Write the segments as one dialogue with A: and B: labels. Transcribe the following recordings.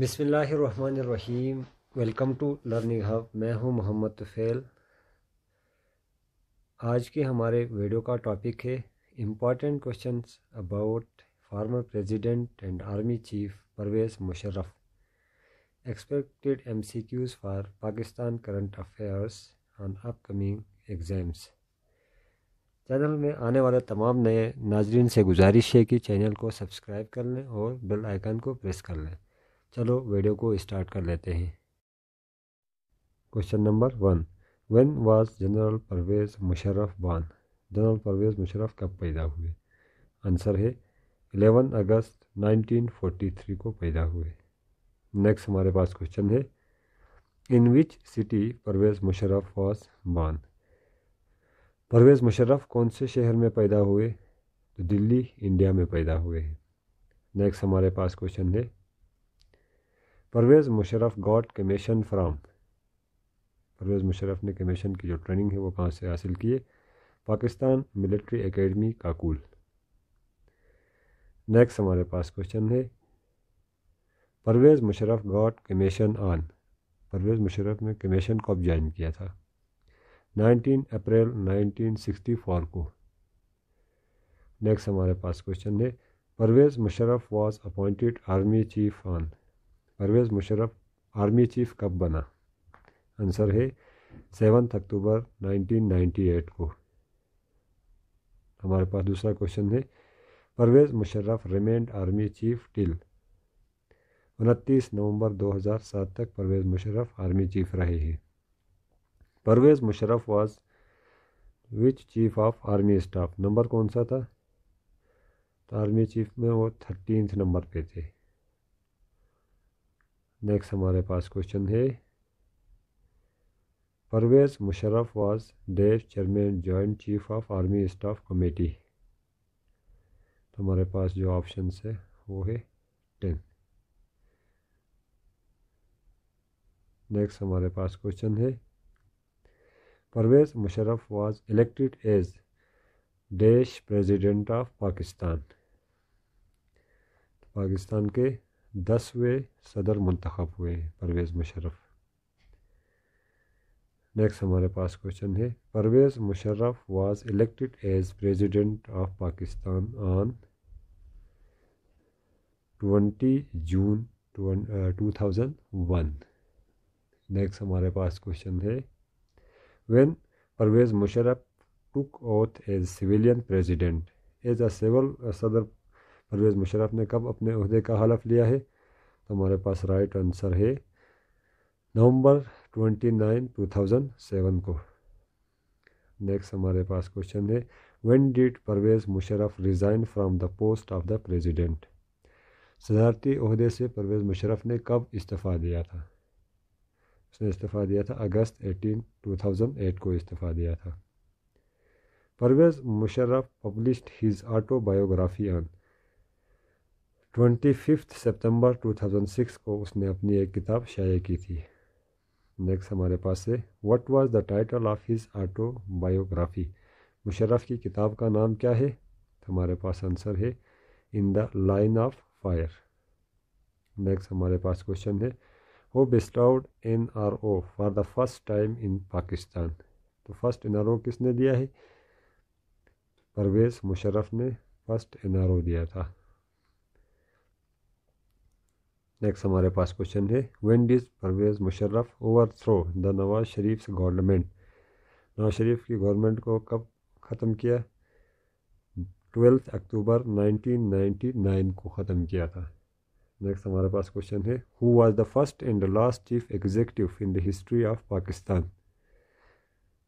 A: बिसमीम welcome to learning hub मैं हूं मोहम्मद तुफेल आज के हमारे वीडियो का टॉपिक है important questions about former president and army chief Pervez Musharraf expected MCQs for Pakistan current affairs on upcoming exams channel में आने वाले तमाम नए नाजरन से गुजारिश है कि चैनल को सब्सक्राइब कर लें और बेल आइकन को प्रेस कर लें चलो वीडियो को स्टार्ट कर लेते हैं question number one one was general Pervez Musharraf born general Parvez Musharraf कब पैदा हुए आंसर है एलेवन अगस्त 1943 को पैदा हुए नेक्स्ट हमारे पास क्वेश्चन है in which city Pervez Musharraf was born Pervez Musharraf कौन से शहर में पैदा हुए तो दिल्ली इंडिया में पैदा हुए हैं नेक्स्ट हमारे पास क्वेश्चन है Pervez Musharraf got commission from Pervez Musharraf ने कमीशन की जो ट्रेनिंग है वो कहाँ से हासिल किए Pakistan military academy Kakul next हमारे पास क्वेश्चन है Pervez Musharraf got commission on Pervez Musharraf ने कमीशन कब ज्वाइन किया था 19 अप्रैल 1964 को नेक्स्ट हमारे पास क्वेश्चन है Pervez Musharraf was appointed army chief on Pervez Musharraf army chief कब बना आंसर है सेवन्थ अक्टूबर 1998 को हमारे पास दूसरा क्वेश्चन है Pervez Musharraf remained army chief till उनतीस नवंबर 2007 तक परवेज़ मुशर्रफ आर्मी चीफ रहे हैं Pervez Musharraf was which chief of army staff number कौन सा था तो आर्मी चीफ में वो थर्टीनथ नंबर पे थे नेक्स्ट हमारे पास क्वेश्चन है Pervez Musharraf was dash chairman joint chief of army staff committee तो हमारे पास जो ऑप्शन है वो है टेन नेक्स्ट हमारे पास क्वेश्चन है Pervez Musharraf was elected as dash president of Pakistan Pakistan के दसवें सदर मंतखब हुए परवेज़ मुशरफ नेक्स्ट हमारे पास क्वेश्चन है Pervez Musharraf was elected as president of Pakistan on twenty June two thousand one next हमारे पास क्वेश्चन है when Pervez Musharraf took oath as civilian president as a civil सदर परवेज़ मुशरफ ने कब अपने अहदे का हलफ लिया है तो हमारे पास राइट आंसर है November twenty nine two thousand seven को नेक्स्ट हमारे पास क्वेश्चन है when did Pervez Musharraf resign from the post of the president सदारती अहदे से परवेज़ मुशरफ ने कब इस्तीफ़ा दिया था उसने इस्तीफ़ा दिया था August eighteen two thousand eight को इस्तीफ़ा दिया था Pervez Musharraf published his autobiography on twenty fifth September two thousand six को उसने अपनी एक किताब शाये की थी नेक्स्ट हमारे पास है what was the title of his biography Musharraf की किताब का नाम क्या है हमारे पास आंसर है in the line of fire next हमारे पास क्वेश्चन है who bestowed N R O for the first time in Pakistan तो फर्स्ट एन आर ओ किसने दिया है परवेज़ मुशर्रफ ने फर्स्ट एन आर ओ दिया था नेक्स्ट हमारे पास क्वेश्चन है when did Pervez Musharraf overthrow the Nawaz Sharif government Nawaz Sharif की गवर्नमेंट को कब ख़त्म किया ट्वेल्थ अक्टूबर 1999 को ख़त्म किया था नेक्स्ट हमारे पास क्वेश्चन है who was the first and the last chief executive in the history of Pakistan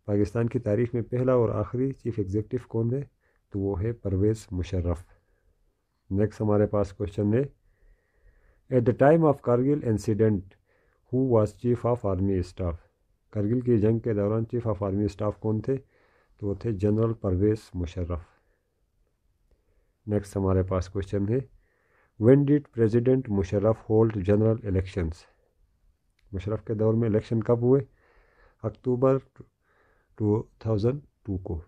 A: Pakistan की तारीख में पहला और आखिरी चीफ एग्जीक्यूटिव कौन है तो वो है परवेज़ मुशर्रफ नेक्स्ट हमारे पास क्वेश्चन है at the time of Kargil incident who was chief of army staff Kargil की जंग के दौरान चीफ ऑफ आर्मी स्टाफ कौन थे तो वो थे जनरल परवेज मुशर्रफ नेक्स्ट हमारे पास क्वेश्चन है when did president Musharraf hold general elections Musharraf के दौर में इलेक्शन कब हुए अक्टूबर टू को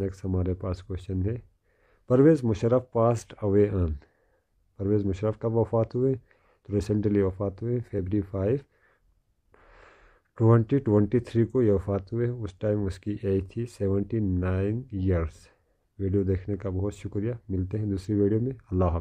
A: नेक्स्ट हमारे पास क्वेश्चन है Pervez Musharraf passed away on Pervez Musharraf कब वफात हुए तो रिसेंटली वफात हुए February five twenty twenty three को ये वफात हुए उस टाइम उसकी एज थी सेवेंटी नाइन ईयर्स वीडियो देखने का बहुत शुक्रिया मिलते हैं दूसरी वीडियो में अल्लाह